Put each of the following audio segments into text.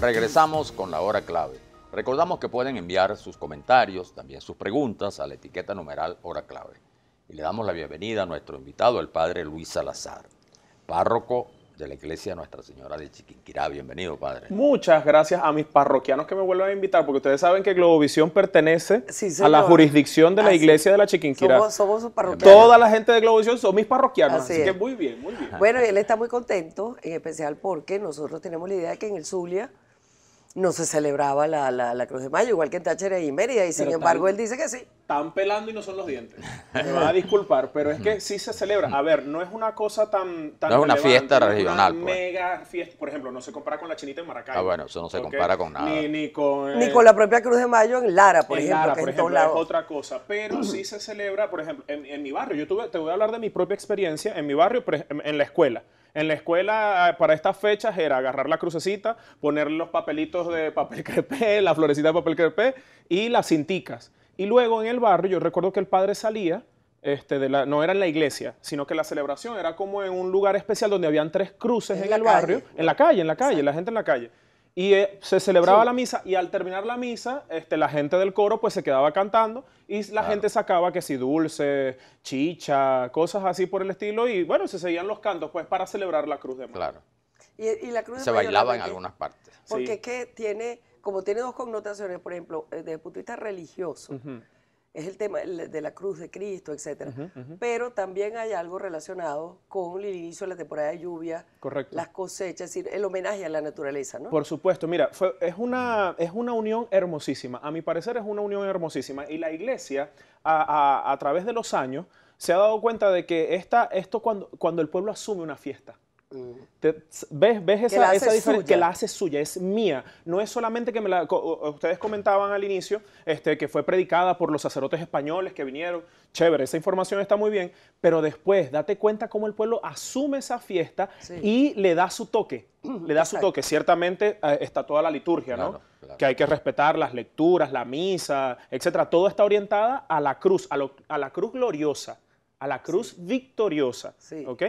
Regresamos con la hora clave. Recordamos que pueden enviar sus comentarios, también sus preguntas a la etiqueta numeral hora clave. Y le damos la bienvenida a nuestro invitado, el padre Luis Salazar, párroco de la iglesia Nuestra Señora de Chiquinquirá. Bienvenido, padre. Muchas gracias a mis parroquianos que me vuelven a invitar, porque ustedes saben que Globovisión pertenece a la jurisdicción de la ah, iglesia de la Chiquinquirá. Somos, sus parroquianos. Toda la gente de Globovisión son mis parroquianos, así, que muy bien, muy bien. Bueno, él está muy contento, en especial porque nosotros tenemos la idea de que en el Zulia no se celebraba la, la, Cruz de Mayo, igual que en Táchira y Mérida, y sin embargo él dice que sí. Están pelando y no son los dientes. Me va a disculpar, pero es que sí se celebra. A ver, no es una cosa tan. tan no es una fiesta regional. Una pues. mega fiesta. Por ejemplo, no se compara con la chinita en Maracay. Ah, bueno, eso no se compara con nada. Ni, con. Eh, con la propia Cruz de Mayo en Lara, por ejemplo. por ejemplo, es otra cosa. Pero sí se celebra, por ejemplo, en, mi barrio. Yo tuve, te voy a hablar de mi propia experiencia. En mi barrio, en la escuela. En la escuela, ah, para estas fechas, era agarrar la crucecita, poner los papelitos de papel crepé, la florecita de papel crepé y las cinticas. Y luego en el barrio, yo recuerdo que el padre salía, este, no era en la iglesia, sino que la celebración era como en un lugar especial donde habían tres cruces en, el barrio, en la calle, en la calle, la gente en la calle y eh, se celebraba la misa y al terminar la misa, este, la gente del coro pues se quedaba cantando y la gente sacaba que si dulce, chicha, cosas así por el estilo y bueno, se seguían los cantos pues para celebrar la cruz de Mayo. Claro. Y, la cruz se bailaba en algunas partes. Porque es que tiene, como tiene dos connotaciones, por ejemplo, eh, desde el punto de vista religioso es el tema de la cruz de Cristo, etc. Pero también hay algo relacionado con el inicio de la temporada de lluvia, Correcto. las cosechas, es decir, el homenaje a la naturaleza, ¿no? Por supuesto, mira, es, una, es una unión hermosísima, a mi parecer es una unión hermosísima, y la iglesia, a, través de los años, se ha dado cuenta de que esta, esto cuando, cuando el pueblo asume una fiesta, te, ¿Ves, esa, diferencia? Que la hace suya, es mía. No es solamente que me la... Ustedes comentaban al inicio este, que fue predicada por los sacerdotes españoles que vinieron. Chévere, esa información está muy bien. Pero después, date cuenta cómo el pueblo asume esa fiesta y le da su toque. Le da su toque. Ciertamente eh, está toda la liturgia, ¿no? Que hay que respetar las lecturas, la misa, etcétera. Todo está orientada a la cruz, a, la cruz gloriosa, a la cruz victoriosa. Sí. ¿Ok?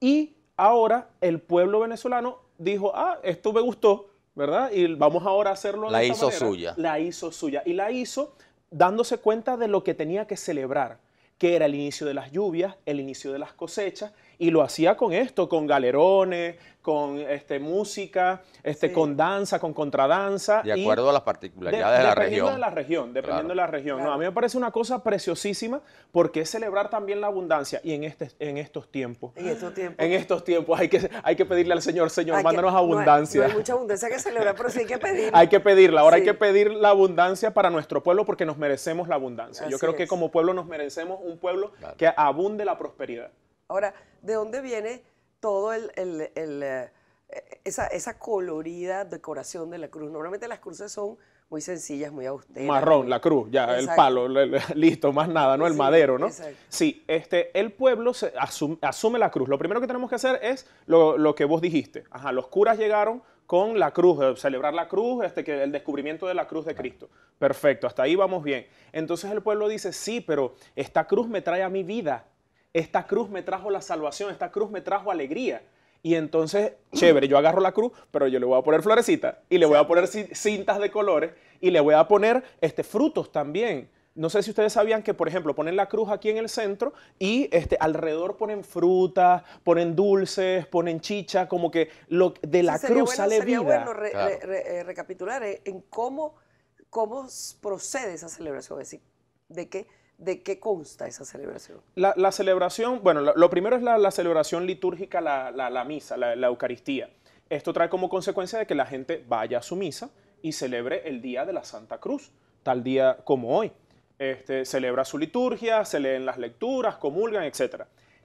Y ahora el pueblo venezolano dijo, ah, esto me gustó, ¿verdad? Y vamos ahora a hacerlo. la hizo suya. La hizo suya. Y la hizo dándose cuenta de lo que tenía que celebrar, que era el inicio de las lluvias, el inicio de las cosechas y lo hacía con esto, con galerones, con este, música, este, con danza, con contradanza. De acuerdo a las particularidades de, la región. Dependiendo de la región. Dependiendo de la región, a mí me parece una cosa preciosísima porque es celebrar también la abundancia y en, este, estos tiempos. En estos tiempos. En estos tiempos hay que, pedirle al Señor, Señor, mándanos abundancia. No hay, mucha abundancia que celebrar, pero sí hay que pedirla. hay que pedirla, ahora hay que pedir la abundancia para nuestro pueblo porque nos merecemos la abundancia. Yo creo que como pueblo nos merecemos un pueblo que abunde la prosperidad. Ahora, ¿de dónde viene todo el, eh, esa, colorida decoración de la cruz? Normalmente las cruces son muy sencillas, muy austeras. Marrón, la cruz, ya, el palo, listo, más nada, ¿no? El madero, ¿no? Sí, este, el pueblo asume, la cruz. Lo primero que tenemos que hacer es lo, que vos dijiste. Ajá, los curas llegaron con la cruz, eh, celebrar la cruz, este, que el descubrimiento de la cruz de Cristo. Perfecto, hasta ahí vamos bien. Entonces el pueblo dice, sí, pero esta cruz me trae a mi vida, esta cruz me trajo la salvación, esta cruz me trajo alegría. Y entonces, chévere, yo agarro la cruz, pero yo le voy a poner florecita, y le voy a poner cintas de colores y le voy a poner este, frutos también. No sé si ustedes sabían que, por ejemplo, ponen la cruz aquí en el centro y este, alrededor ponen frutas, ponen dulces, ponen chicha, como que lo, de la cruz sale sería bueno eh, recapitular eh, en cómo, cómo procede esa celebración, de qué ¿De qué consta esa celebración? La, celebración, bueno, lo, primero es la, celebración litúrgica, la, misa, la, Eucaristía. Esto trae como consecuencia de que la gente vaya a su misa y celebre el día de la Santa Cruz, tal día como hoy. Este, celebra su liturgia, se leen las lecturas, comulgan, etc.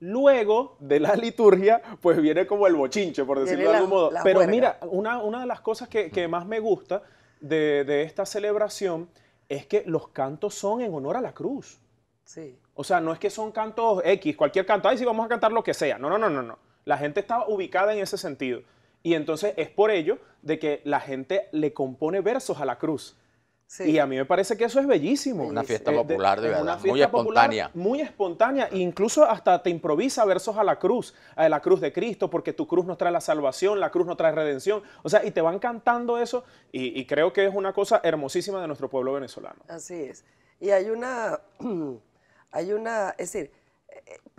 Luego de la liturgia, pues viene como el bochinche, por decirlo de algún modo. Pero mira, una, de las cosas que, más me gusta de, de esta celebración es que los cantos son en honor a la cruz. Sí. O sea, no es que son cantos X, cualquier canto, ay, sí, vamos a cantar lo que sea. No, no, no, no, no. La gente está ubicada en ese sentido. Y entonces es por ello de que la gente le compone versos a la cruz. Y a mí me parece que eso es bellísimo. Una fiesta popular, de, verdad. muy espontánea. Muy espontánea. incluso hasta te improvisa versos a la cruz, a la cruz de Cristo, porque tu cruz nos trae la salvación, la cruz nos trae redención. O sea, y te van cantando eso. Y, y creo que es una cosa hermosísima de nuestro pueblo venezolano. Así es. Y hay una. Hay una. Es decir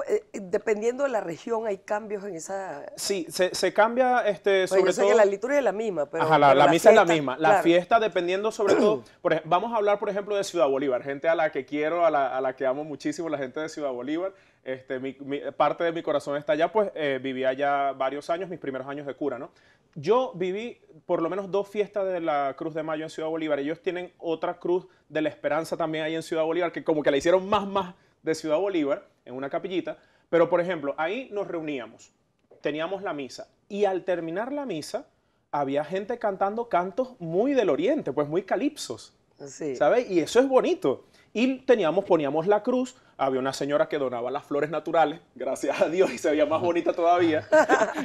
eh, dependiendo de la región hay cambios en esa... Sí, se, cambia este, pues sobre todo... que la liturgia es la misma, pero... Ajá, la, misa es la misma. La fiesta dependiendo sobre todo... Por vamos a hablar, por ejemplo, de Ciudad Bolívar, gente a la que quiero, a la, que amo muchísimo, la gente de Ciudad Bolívar. Este, mi, parte de mi corazón está allá, pues eh, viví allá varios años, mis primeros años de cura, ¿no? Yo viví por lo menos dos fiestas de la Cruz de Mayo en Ciudad Bolívar. Ellos tienen otra Cruz de la Esperanza también ahí en Ciudad Bolívar, que como que la hicieron más, más de Ciudad Bolívar en una capillita, pero por ejemplo, ahí nos reuníamos, teníamos la misa y al terminar la misa había gente cantando cantos muy del oriente, pues muy calipsos, sí. ¿sabes? Y eso es bonito. Y teníamos, poníamos la cruz, había una señora que donaba las flores naturales, gracias a Dios, y se veía más bonita todavía.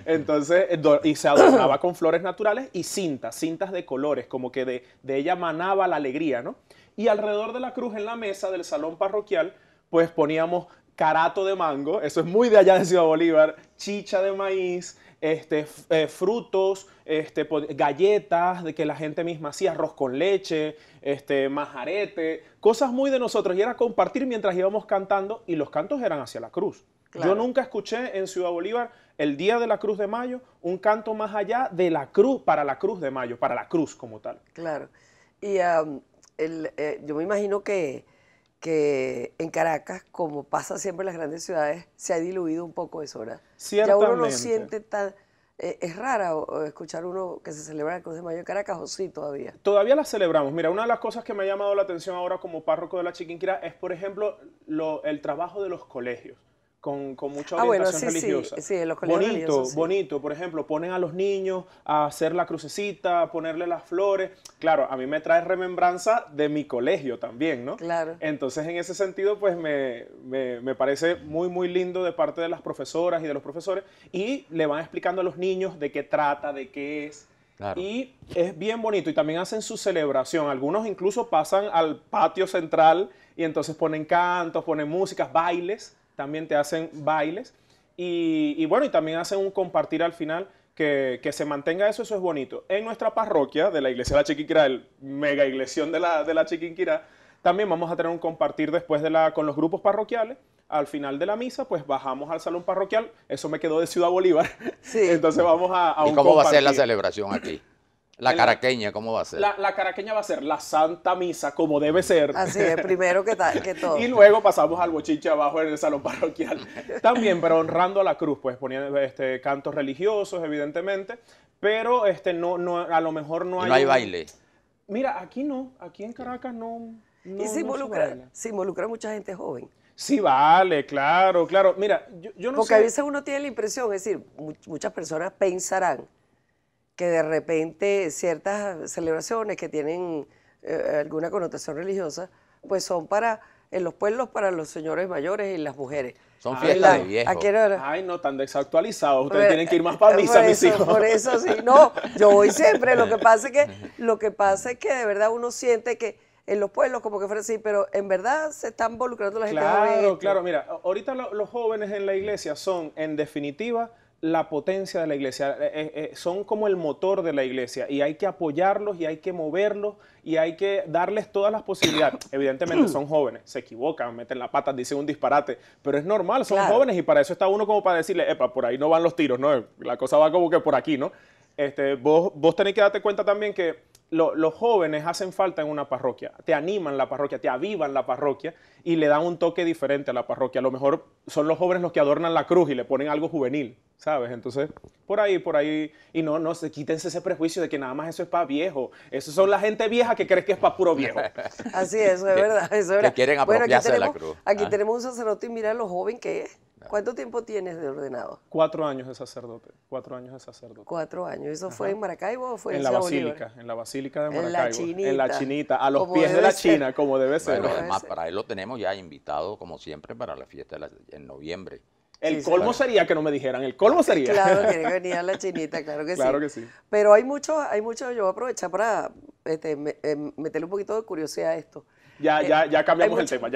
Entonces, eh, y se adornaba con flores naturales y cintas, cintas de colores, como que de, de ella manaba la alegría, ¿no? Y alrededor de la cruz, en la mesa del salón parroquial, pues poníamos carato de mango, eso es muy de allá de Ciudad Bolívar, chicha de maíz, este, eh, frutos, este, galletas de que la gente misma hacía, arroz con leche, este, majarete, cosas muy de nosotros. Y era compartir mientras íbamos cantando y los cantos eran hacia la cruz. Yo nunca escuché en Ciudad Bolívar el día de la Cruz de Mayo un canto más allá de la cruz, para la Cruz de Mayo, para la cruz como tal. Claro. Y eh, yo me imagino que que en Caracas, como pasa siempre en las grandes ciudades, se ha diluido un poco eso, ¿verdad? Ya uno no siente tan... Eh, es rara escuchar uno que se celebra el Cruz de Mayo en Caracas, o sí, todavía. Todavía la celebramos. Mira, una de las cosas que me ha llamado la atención ahora como párroco de la chiquinquira es, por ejemplo, lo, el trabajo de los colegios con, mucha ah, orientación religiosa. bonito, bonito. Por ejemplo, ponen a los niños a hacer la crucecita, a ponerle las flores. Claro, a mí me trae remembranza de mi colegio también, ¿no? Claro. Entonces, en ese sentido, pues me, me parece muy, muy lindo de parte de las profesoras y de los profesores. Y le van explicando a los niños de qué trata, de qué es. Y es bien bonito y también hacen su celebración. Algunos incluso pasan al patio central y entonces ponen cantos, ponen músicas, bailes también te hacen bailes y, bueno, y también hacen un compartir al final. Que, se mantenga eso, eso es bonito. En nuestra parroquia de la iglesia de la Chiquinquirá, el mega iglesión de la, de la Chiquinquirá, también vamos a tener un compartir después de la, con los grupos parroquiales. Al final de la misa, pues bajamos al salón parroquial. Eso me quedó de Ciudad Bolívar. Sí. Entonces vamos a, a ¿Y cómo va a ser la celebración aquí? La caraqueña, ¿cómo va a ser? La, caraqueña va a ser la Santa Misa, como debe ser. Así es, primero que, todo. y luego pasamos al bochiche abajo en el salón parroquial. También, pero honrando a la cruz, pues poniendo este, cantos religiosos, evidentemente, pero este, no, no, a lo mejor no hay... No hay baile. Mira, aquí no, aquí en Caracas no... y se involucra, mucha gente joven. Sí, vale, claro, claro. Mira, yo, no sé. Porque a veces uno tiene la impresión, es decir, muchas personas pensarán que de repente ciertas celebraciones que tienen eh, alguna connotación religiosa, pues son para en los pueblos para los señores mayores y las mujeres. Son ah, fiestas de viejos. Ay, no, tan desactualizados. Ustedes tienen que ir más para misa, mis hijos. Por eso sí, no, yo voy siempre. Lo que pasa es que, lo que pasa es que de verdad uno siente que en los pueblos como que fuera así, pero en verdad se están involucrando la gente. Claro, claro, mira, ahorita los jóvenes en la iglesia son, en definitiva, la potencia de la iglesia, eh, eh, eh, son como el motor de la iglesia y hay que apoyarlos y hay que moverlos y hay que darles todas las posibilidades. Evidentemente son jóvenes, se equivocan, meten la pata, dicen un disparate, pero es normal, son jóvenes y para eso está uno como para decirle, epa, por ahí no van los tiros, ¿no? La cosa va como que por aquí, ¿no? Este, vos, vos tenés que darte cuenta también que los jóvenes hacen falta en una parroquia, te animan la parroquia, te avivan la parroquia y le dan un toque diferente a la parroquia. A lo mejor son los jóvenes los que adornan la cruz y le ponen algo juvenil, ¿sabes? Entonces, por ahí, por ahí, y no, no, quítense ese prejuicio de que nada más eso es para viejo. Eso son la gente vieja que crees que es para puro viejo. Así es, es verdad, Que quieren apropiarse la cruz. Aquí ah. tenemos un sacerdote y mira lo joven que es. ¿Cuánto tiempo tienes de ordenado? Cuatro años de sacerdote. Cuatro años de sacerdote. Cuatro años. ¿Eso fue en Maracaibo o fue en, en la Basílica? En la Basílica de Maracaibo. En la Chinita. En la Chinita, a los pies de la China, como debe ser. Bueno, además, para él lo tenemos ya invitado, como siempre, para la fiesta en noviembre. El colmo sería que no me dijeran, el colmo sería. Claro, que venía la chinita, claro que sí. Claro que sí. Pero hay mucho, hay mucho, yo voy a aprovechar para este, eh, meterle un poquito de curiosidad a esto. Eh, ya, ya, ya cambiamos el tema.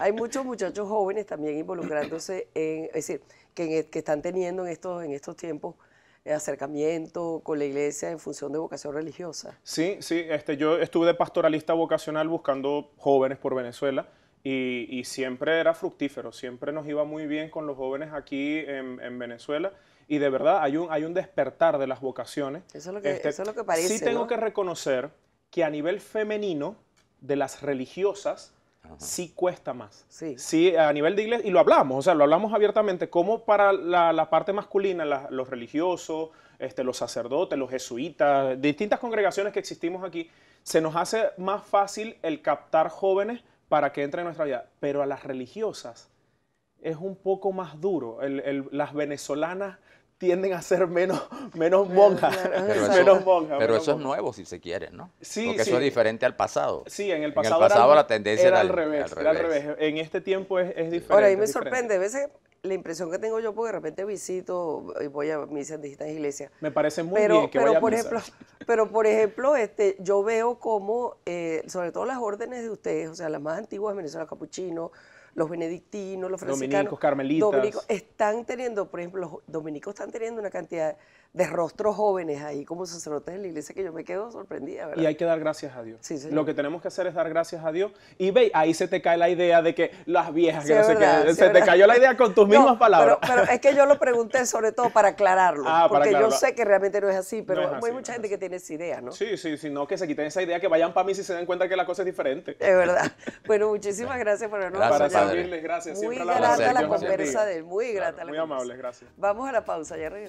Hay muchos muchachos jóvenes también involucrándose en, es decir, que, e, están teniendo en estos, en estos tiempos eh, acercamiento con la iglesia en función de vocación religiosa. Sí, sí, este, yo estuve de pastoralista vocacional buscando jóvenes por Venezuela y, siempre era fructífero, siempre nos iba muy bien con los jóvenes aquí en, Venezuela y de verdad hay un, hay un despertar de las vocaciones. Eso es lo que, este, parece. Sí tengo que reconocer que a nivel femenino, de las religiosas sí cuesta más. Sí. sí. a nivel de iglesia, y lo hablamos, o sea, lo hablamos abiertamente, como para la, parte masculina, los religiosos, este, los sacerdotes, los jesuitas, distintas congregaciones que existimos aquí, se nos hace más fácil el captar jóvenes para que entren en nuestra vida, pero a las religiosas es un poco más duro. las venezolanas tienden a ser menos, menos monjas. Pero eso, menos pero eso es nuevo, si se quiere, ¿no? Sí, Porque eso es diferente al pasado. Sí, en el pasado, en el pasado la tendencia era, al, revés, era al revés. En este tiempo es, es diferente. Ahora, a mí me sorprende, a veces la impresión que tengo yo, porque de repente visito y eh, voy a mis en distintas iglesias. Me parece muy bien que pero por a ejemplo, Pero por ejemplo, este, yo veo como, eh, sobre todo las órdenes de ustedes, o sea, las más antiguas, Venezuela Capuchino, los benedictinos, los franciscanos, dominicos, carmelitas, dominicos, están teniendo, por ejemplo, los dominicos están teniendo una cantidad de rostros jóvenes ahí como sacerdotes en la iglesia que yo me quedo sorprendida, Y hay que dar gracias a Dios. Lo que tenemos que hacer es dar gracias a Dios. Y ve, ahí se te cae la idea de que las viejas, que no se te cayó la idea con tus mismas palabras. Pero, es que yo lo pregunté sobre todo para aclararlo, ah, porque yo sé que realmente no es así, pero hay mucha gente que tiene esa idea, ¿no? Sí, sí, sino que se quiten esa idea, que vayan para mí si se dan cuenta que la cosa es diferente. Es verdad. Bueno, muchísimas gracias por habernos Para gracias. Muy grata la, conversa de él, muy grata la la Muy amables, gracias. Vamos a la pausa, ya regresamos.